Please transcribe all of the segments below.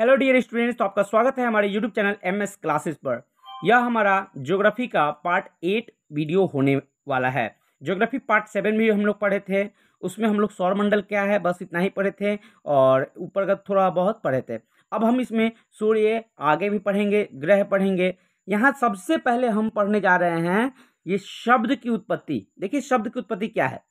hello dear students तो आपका स्वागत है हमारे YouTube channel M S classes पर यह हमारा ज्योग्राफी का पार्ट एट वीडियो होने वाला है ज्योग्राफी पार्ट सेवन भी हम लोग पढ़े थे उसमें हम लोग सौरमंडल क्या है बस इतना ही पढ़े थे और ऊपर का थोड़ा बहुत पढ़े थे अब हम इसमें सूर्य आगे भी पढ़ेंगे ग्रह पढ़ेंगे यहाँ सबसे पहले हम पढ़ने जा रहे हैं ये शब्द की उत्पत्ति देखिए शब्द की उत्पत्ति क्या है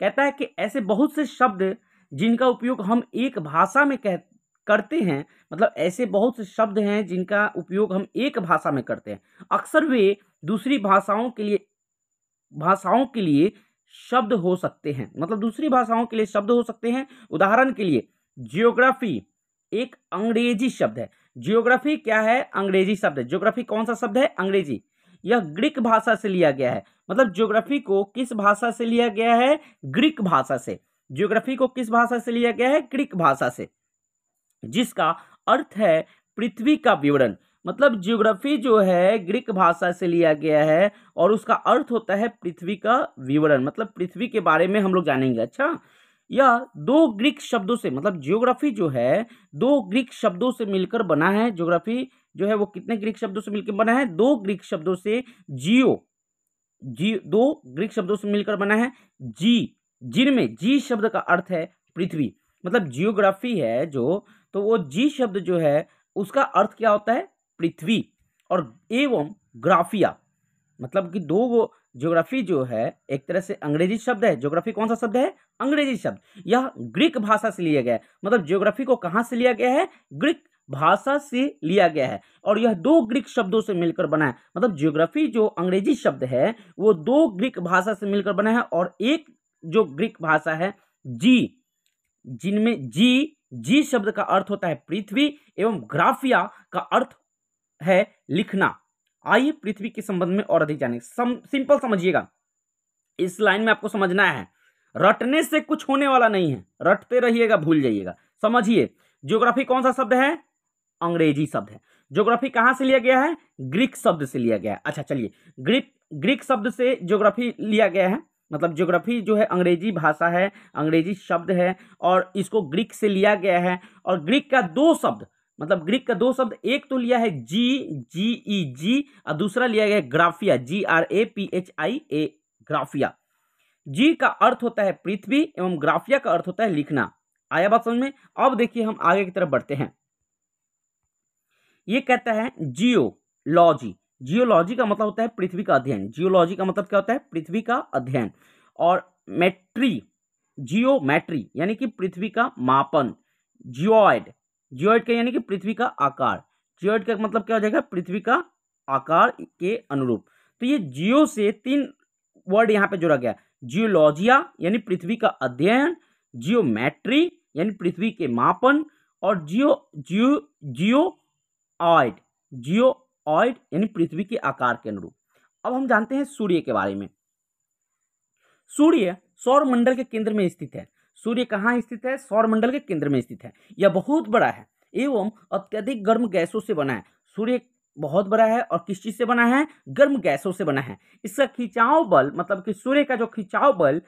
कहता है कि ऐसे बहुत से शब्द जिनका उपयोग हम एक भाषा में कह करते हैं मतलब ऐसे बहुत से शब्द हैं जिनका उपयोग हम एक भाषा में करते हैं अक्सर वे दूसरी भाषाओं के लिए भाषाओं के लिए शब्द हो सकते हैं मतलब दूसरी भाषाओं के लिए शब्द हो सकते हैं उदाहरण के लिए जियोग्राफी एक अंग्रेजी शब्द है जियोग्राफी क्या है अंग्रेजी शब्द है जियोग्राफी कौन सा शब्द है अंग्रेजी यह ग्रीक भाषा से लिया गया है मतलब जियोग्राफी को किस भाषा से लिया गया है ग्रीक भाषा से जियोग्राफी को किस भाषा से लिया गया है ग्रीक भाषा से जिसका अर्थ है पृथ्वी का विवरण मतलब ज्योग्राफी जो है ग्रीक भाषा से लिया गया है और उसका अर्थ होता है पृथ्वी का विवरण मतलब पृथ्वी के बारे में हम लोग जानेंगे अच्छा यह दो ग्रीक शब्दों से मतलब ज्योग्राफी जो है दो ग्रीक शब्दों से मिलकर बना है ज्योग्राफी जो है वो कितने ग्रीक शब्दों से मिलकर बना है दो ग्रीक शब्दों से जियो जी दो ग्रीक शब्दों से मिलकर बना है जी जिनमें जी शब्द का अर्थ है पृथ्वी मतलब जियोग्राफी है जो तो वो जी शब्द जो है उसका अर्थ क्या होता है पृथ्वी और एवं ग्राफिया मतलब कि दो वो ज्योग्राफी जो है एक तरह से अंग्रेजी शब्द है ज्योग्राफी कौन सा शब्द है अंग्रेजी शब्द यह ग्रीक भाषा से लिया गया है मतलब ज्योग्राफी को कहाँ से लिया गया है ग्रीक भाषा से लिया गया है और यह दो ग्रीक शब्दों से मिलकर बना है मतलब ज्योग्राफी जो अंग्रेजी शब्द है वो दो ग्रीक भाषा से मिलकर बना है और एक जो ग्रीक भाषा है जी जिनमें जी जी शब्द का अर्थ होता है पृथ्वी एवं ग्राफिया का अर्थ है लिखना आइए पृथ्वी के संबंध में और अधिक जाने सम, सिंपल समझिएगा इस लाइन में आपको समझना है रटने से कुछ होने वाला नहीं है रटते रहिएगा भूल जाइएगा समझिए ज्योग्राफी कौन सा शब्द है अंग्रेजी शब्द है ज्योग्राफी कहां से लिया गया है ग्रीक शब्द से लिया गया है अच्छा चलिए ग्रीक ग्रीक शब्द से ज्योग्राफी लिया गया है मतलब ज्योग्राफी जो है अंग्रेजी भाषा है अंग्रेजी शब्द है और इसको ग्रीक से लिया गया है और ग्रीक का दो शब्द मतलब ग्रीक का दो शब्द एक तो लिया है जी जी ई जी और दूसरा लिया गया है ग्राफिया G R A P H I A ग्राफिया जी का अर्थ होता है पृथ्वी एवं ग्राफिया का अर्थ होता है लिखना आया बात समझ में अब देखिए हम आगे की तरफ बढ़ते हैं ये कहता है जियो लॉजी जियोलॉजी का मतलब होता है पृथ्वी का अध्ययन जियोलॉजी का मतलब क्या होता है पृथ्वी का अध्ययन और मैट्री जियोमैट्री यानी कि पृथ्वी का मापन जियोइड जियोइड का यानी कि पृथ्वी का आकार जियोइड का मतलब क्या हो जाएगा पृथ्वी का आकार के अनुरूप तो ये जियो से तीन वर्ड यहाँ पे जोड़ा गया जियोलॉजिया यानी पृथ्वी का अध्ययन जियोमैट्री यानी पृथ्वी के मापन और जियो जियो जियो आइड जियो ऑयड यानी पृथ्वी के आकार के अनुरूप अब हम जानते हैं सूर्य के बारे में सूर्य मंडल के केंद्र में स्थित है सूर्य कहाँ स्थित है सौर मंडल के केंद्र में स्थित है यह बहुत बड़ा है एवं अत्यधिक गर्म गैसों से बना है सूर्य बहुत बड़ा है और किस चीज़ से बना है गर्म गैसों से बना है इसका खिंचाव बल मतलब कि सूर्य का जो खिंचाव बल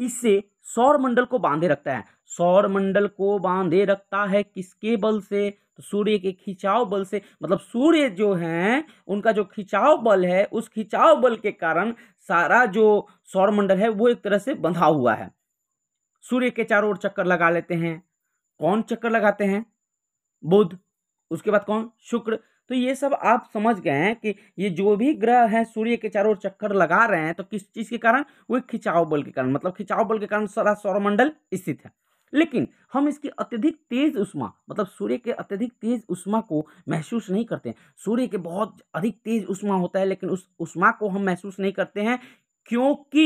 इससे सौर मंडल को बांधे रखता है सौर मंडल को बांधे रखता है किसके बल से तो सूर्य के खिंचाव बल से मतलब सूर्य जो है उनका जो खिंचाव बल है उस खिंचाव बल के कारण सारा जो सौर मंडल है वो एक तरह से बंधा हुआ है सूर्य के चारों ओर चक्कर लगा लेते हैं कौन चक्कर लगाते हैं बुध उसके बाद कौन शुक्र तो ये सब आप समझ गए हैं कि ये जो भी ग्रह हैं सूर्य के चारों ओर चक्कर लगा रहे हैं तो किस चीज़ के कारण वो खिंचाव बल के कारण मतलब खिंचाव बल के कारण सारा सौरमंडल स्थित है लेकिन हम इसकी अत्यधिक तेज उष्मा मतलब सूर्य के अत्यधिक तेज उष्मा को महसूस नहीं करते सूर्य के बहुत अधिक तेज उष्मा होता है लेकिन उस उष्मा को हम महसूस नहीं करते हैं क्योंकि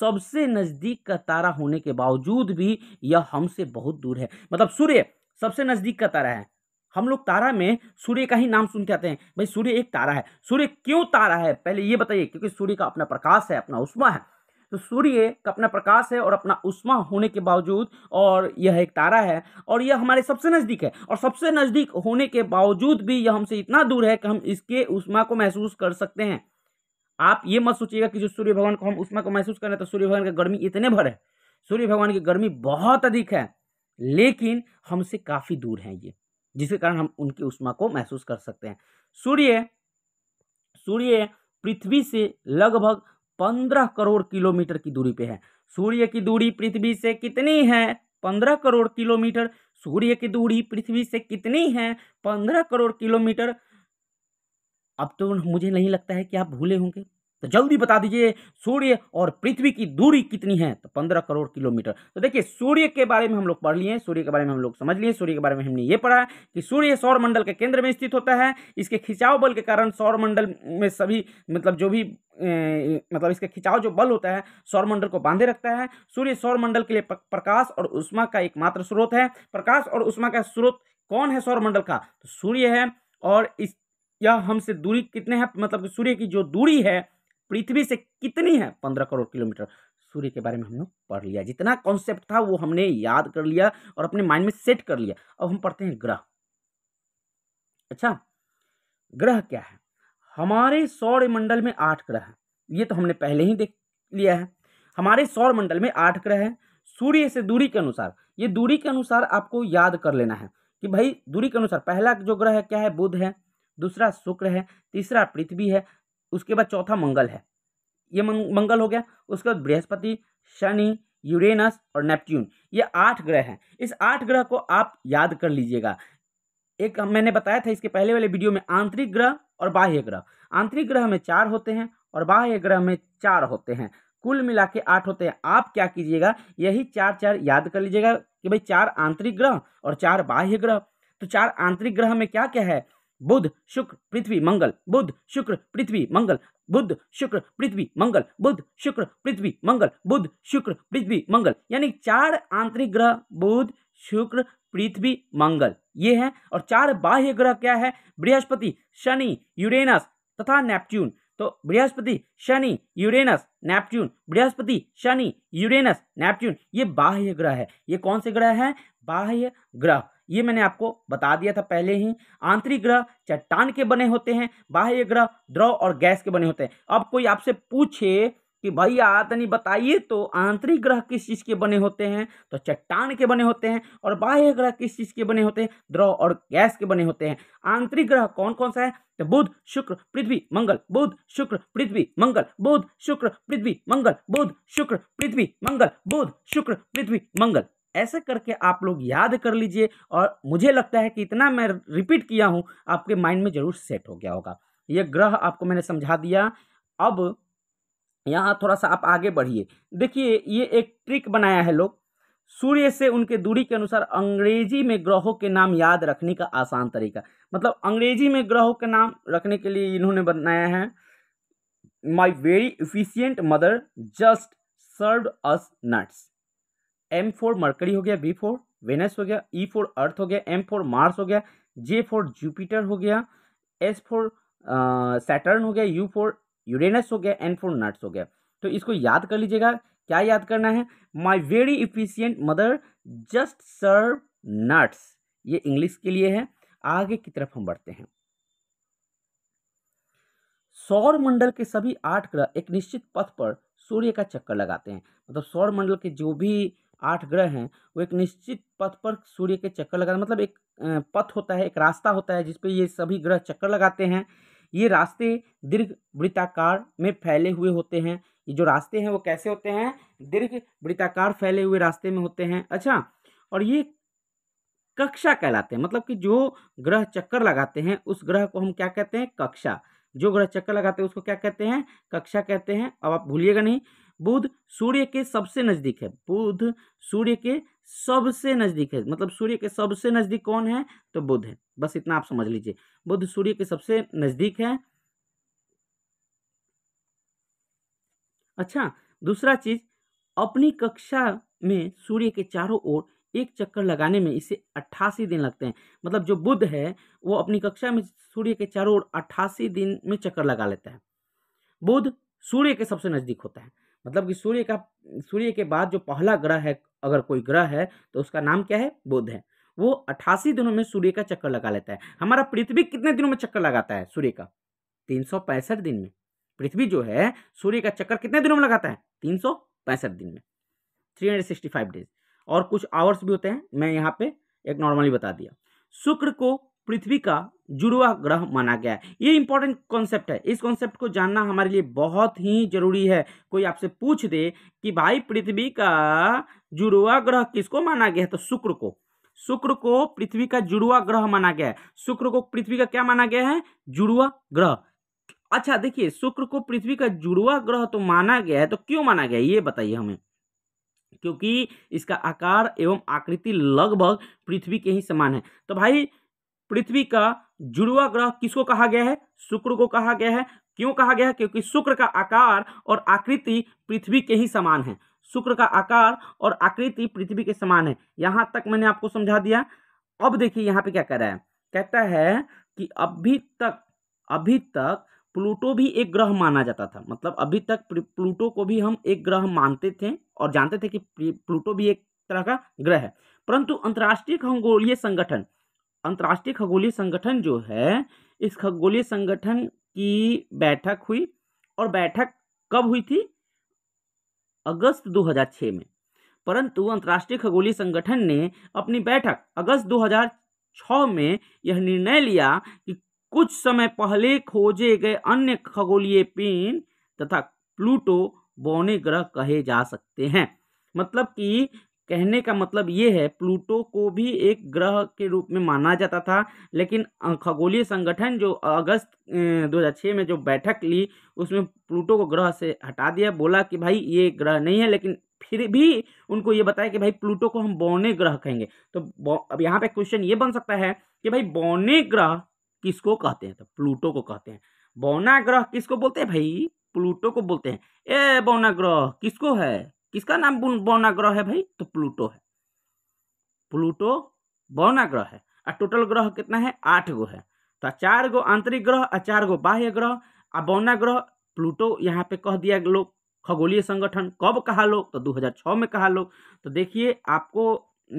सबसे नज़दीक का तारा होने के बावजूद भी यह हमसे बहुत दूर है मतलब सूर्य सबसे नज़दीक का तारा है हम लोग तारा में सूर्य का ही नाम सुन के आते हैं भाई सूर्य एक तारा है सूर्य क्यों तारा है पहले ये बताइए क्योंकि सूर्य का अपना प्रकाश है अपना उष्मा है तो सूर्य का अपना प्रकाश है और अपना उष्मा होने के बावजूद और यह एक तारा है और यह हमारे सबसे नज़दीक है और सबसे नज़दीक होने के बावजूद भी यह हमसे इतना दूर है कि हम इसके उष्मा को महसूस कर सकते हैं आप ये मत सोचिएगा कि जो सूर्य भगवान को हम उष्मा को महसूस करें तो सूर्य भगवान की गर्मी इतने भर है सूर्य भगवान की गर्मी बहुत अधिक है लेकिन हमसे काफ़ी दूर हैं ये जिसके कारण हम उनकी उष्मा को महसूस कर सकते हैं सूर्य सूर्य पृथ्वी से लगभग पंद्रह करोड़ किलोमीटर की दूरी पे है सूर्य की दूरी पृथ्वी से कितनी है पंद्रह करोड़ किलोमीटर सूर्य की दूरी पृथ्वी से कितनी है पंद्रह करोड़ किलोमीटर अब तो मुझे नहीं लगता है कि आप भूले होंगे तो जल्दी बता दीजिए सूर्य और पृथ्वी की दूरी कितनी है तो पंद्रह करोड़ किलोमीटर तो देखिए सूर्य के बारे में हम लोग पढ़ लिए सूर्य के बारे में हम लोग समझ लिए सूर्य के बारे में हमने ये पढ़ा कि सूर्य मंडल के केंद्र में स्थित होता है इसके खिंचाव बल के कारण मंडल में सभी मतलब जो भी ए, मतलब इसका खिंचाव जो बल होता है मंडल को बांधे रखता है सूर्य मंडल के लिए प्रकाश और उष्मा का एकमात्र स्रोत है प्रकाश और उष्मा का स्रोत कौन है सौर मंडल का तो सूर्य है और इस यह हमसे दूरी कितने हैं मतलब सूर्य की जो दूरी है पृथ्वी से कितनी है पंद्रह करोड़ किलोमीटर सूर्य के बारे में हमने पढ़ लिया जितना कॉन्सेप्ट था वो हमने याद कर लिया और अपने माइंड में सेट कर लिया अब हम पढ़ते हैं ग्रह अच्छा ग्रह क्या है हमारे सौर मंडल में आठ ग्रह हैं ये तो हमने पहले ही देख लिया है हमारे सौर मंडल में आठ ग्रह हैं सूर्य से दूरी के अनुसार ये दूरी के अनुसार आपको याद कर लेना है कि भाई दूरी के अनुसार पहला जो ग्रह है क्या है बुध है दूसरा शुक्र है तीसरा पृथ्वी है उसके बाद चौथा मंगल है ये मंगल हो गया उसके बाद बृहस्पति शनि यूरेनस और नेपट्यून ये आठ ग्रह हैं इस आठ ग्रह को आप याद कर लीजिएगा एक मैंने बताया था इसके पहले वाले वीडियो में आंतरिक ग्रह और बाह्य ग्रह आंतरिक ग्रह में चार होते हैं और बाह्य ग्रह में चार होते हैं कुल मिला के आठ होते हैं आप क्या कीजिएगा यही चार चार याद कर लीजिएगा कि भाई चार आंतरिक ग्रह और चार बाह्य ग्रह तो चार आंतरिक ग्रह में क्या क्या है बुध शुक्र पृथ्वी मंगल बुध शुक्र पृथ्वी मंगल बुध शुक्र पृथ्वी मंगल बुध शुक्र पृथ्वी मंगल बुध शुक्र पृथ्वी मंगल यानी चार आंतरिक ग्रह बुध शुक्र पृथ्वी मंगल ये हैं और चार बाह्य ग्रह क्या है बृहस्पति शनि यूरेनस तथा नेपच्यून तो बृहस्पति शनि यूरेनस नेपच्यून बृहस्पति शनि यूरेनस नेपच्यून ये बाह्य ग्रह है ये कौन से ग्रह है बाह्य ग्रह ये मैंने आपको बता दिया था पहले ही आंतरिक ग्रह चट्टान के बने होते हैं बाह्य ग्रह द्रव और गैस के बने होते हैं अब कोई आपसे पूछे कि भैया तनी बताइए तो आंतरिक ग्रह किस चीज़ के बने होते हैं तो चट्टान के बने होते हैं और बाह्य ग्रह किस चीज़ के बने होते हैं द्रव और गैस के बने होते हैं आंतरिक ग्रह कौन कौन सा है तो बुध शुक्र पृथ्वी मंगल बुध शुक्र पृथ्वी मंगल बुध शुक्र पृथ्वी मंगल बुध शुक्र पृथ्वी मंगल बुध शुक्र पृथ्वी मंगल ऐसे करके आप लोग याद कर लीजिए और मुझे लगता है कि इतना मैं रिपीट किया हूँ आपके माइंड में ज़रूर सेट हो गया होगा ये ग्रह आपको मैंने समझा दिया अब यहाँ थोड़ा सा आप आगे बढ़िए देखिए ये एक ट्रिक बनाया है लोग सूर्य से उनके दूरी के अनुसार अंग्रेजी में ग्रहों के नाम याद रखने का आसान तरीका मतलब अंग्रेजी में ग्रहों के नाम रखने के लिए इन्होंने बनाया है my very efficient mother just serve us nuts M for Mercury हो गया बी फोर वेनस हो गया ई फोर अर्थ हो गया एम फोर मार्स हो गया जे फोर जुपिटर हो गया एस फोर सैटर्न हो गया यू फोर यूरेनस हो गया एन फोर नट्स हो गया तो इसको याद कर लीजिएगा क्या याद करना है my very efficient mother just serve nuts ये इंग्लिश के लिए है आगे की तरफ हम बढ़ते हैं सौर मंडल के सभी आठ ग्रह एक निश्चित पथ पर सूर्य का चक्कर लगाते हैं मतलब सौर मंडल के जो भी आठ ग्रह हैं वो एक निश्चित पथ पर सूर्य के चक्कर लगाते मतलब एक पथ होता है एक रास्ता होता है जिसपे ये सभी ग्रह चक्कर लगाते हैं ये रास्ते दीर्घ वृत्ताकार में फैले हुए होते हैं ये जो रास्ते हैं वो कैसे होते हैं दीर्घ वृत्ताकार फैले हुए रास्ते में होते हैं अच्छा और ये कक्षा कहलाते हैं मतलब कि जो ग्रह चक्कर लगाते हैं उस ग्रह को हम क्या कहते हैं कक्षा जो ग्रह चक्कर लगाते हैं उसको क्या कहते हैं कक्षा कहते हैं अब आप भूलिएगा नहीं बुध सूर्य के सबसे नज़दीक है बुध सूर्य के सबसे नज़दीक है मतलब सूर्य के सबसे नज़दीक कौन है तो बुध है बस इतना आप समझ लीजिए बुध सूर्य के सबसे नज़दीक है अच्छा दूसरा चीज अपनी कक्षा में सूर्य के चारों ओर एक चक्कर लगाने में इसे अट्ठासी दिन लगते हैं मतलब जो बुध है वो अपनी कक्षा में सूर्य के चारों ओर अट्ठासी दिन में चक्कर लगा लेता है बुध सूर्य के सबसे नज़दीक होता है मतलब कि सूर्य का सूर्य के बाद जो पहला ग्रह है अगर कोई ग्रह है तो उसका नाम क्या है बुध है वो अट्ठासी दिनों में सूर्य का चक्कर लगा लेता है हमारा पृथ्वी कितने दिनों में चक्कर लगाता है सूर्य का तीन दिन में पृथ्वी जो है सूर्य का चक्कर कितने दिनों में लगाता है तीन दिन में थ्री डेज और कुछ आवर्स भी होते हैं मैं यहाँ पे एक नॉर्मली बता दिया शुक्र को पृथ्वी का जुड़वा ग्रह माना गया है ये इंपॉर्टेंट कॉन्सेप्ट है इस कॉन्सेप्ट को जानना हमारे लिए बहुत ही जरूरी है कोई आपसे पूछ दे कि भाई पृथ्वी का जुड़वा ग्रह किसको माना गया है तो शुक्र को शुक्र को पृथ्वी का जुड़वा ग्रह माना गया है शुक्र को पृथ्वी का क्या माना गया है जुड़वा ग्रह अच्छा देखिए शुक्र को पृथ्वी का जुड़वा ग्रह तो माना गया है तो क्यों माना गया है ये बताइए हमें क्योंकि इसका आकार एवं आकृति लगभग पृथ्वी के ही समान है तो भाई पृथ्वी का जुड़वा ग्रह किसको कहा गया है शुक्र को कहा गया है क्यों कहा गया है क्योंकि शुक्र का आकार और आकृति पृथ्वी के ही समान है शुक्र का आकार और आकृति पृथ्वी के समान है यहाँ तक मैंने आपको समझा दिया अब देखिए यहाँ पे क्या कह रहा है कहता है कि अभी तक अभी तक प्लूटो भी एक ग्रह माना जाता था मतलब अभी तक प्लूटो को भी हम एक ग्रह मानते थे और जानते थे कि प्लूटो भी एक तरह का ग्रह है परंतु अंतर्राष्ट्रीय खंगोलीय संगठन अंतर्राष्ट्रीय खगोलीय संगठन जो है इस खगोलीय संगठन की बैठक हुई और बैठक कब हुई थी अगस्त 2006 में परंतु अंतर्राष्ट्रीय खगोलीय संगठन ने अपनी बैठक अगस्त 2006 में यह निर्णय लिया कि कुछ समय पहले खोजे गए अन्य खगोलीय पिन तथा प्लूटो बौने ग्रह कहे जा सकते हैं मतलब कि कहने का मतलब ये है प्लूटो को भी एक ग्रह के रूप में माना जाता था लेकिन खगोलीय संगठन जो अगस्त 2006 में जो बैठक ली उसमें प्लूटो को ग्रह से हटा दिया बोला कि भाई ये ग्रह नहीं है लेकिन फिर भी उनको ये बताया कि भाई प्लूटो को हम बौने ग्रह कहेंगे तो अब यहाँ पे क्वेश्चन ये बन सकता है कि भाई बौने ग्रह किसको कहते हैं तो प्लूटो को कहते हैं बौना ग्रह किसको बोलते हैं भाई प्लूटो को बोलते हैं ए बौना ग्रह किसको है किसका नाम बौना ग्रह है भाई तो प्लूटो है प्लूटो बौना ग्रह है और टोटल ग्रह कितना है आठ गो है तो चार गो आंतरिक ग्रह और चार गो बाह्य ग्रह और बौना ग्रह प्लूटो यहाँ पे कह दिया लोग खगोलीय संगठन कब कहा लोग तो 2006 में कहा लोग तो देखिए आपको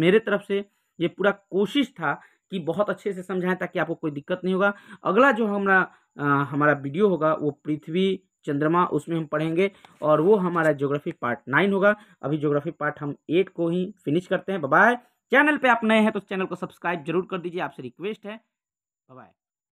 मेरे तरफ से ये पूरा कोशिश था कि बहुत अच्छे से समझाएं ताकि आपको कोई दिक्कत नहीं होगा अगला जो हमारा हमारा वीडियो होगा वो पृथ्वी चंद्रमा उसमें हम पढ़ेंगे और वो हमारा ज्योग्राफी पार्ट नाइन होगा अभी ज्योग्राफी पार्ट हम एट को ही फिनिश करते हैं बाय चैनल पे आप नए हैं तो चैनल को सब्सक्राइब जरूर कर दीजिए आपसे रिक्वेस्ट है बाय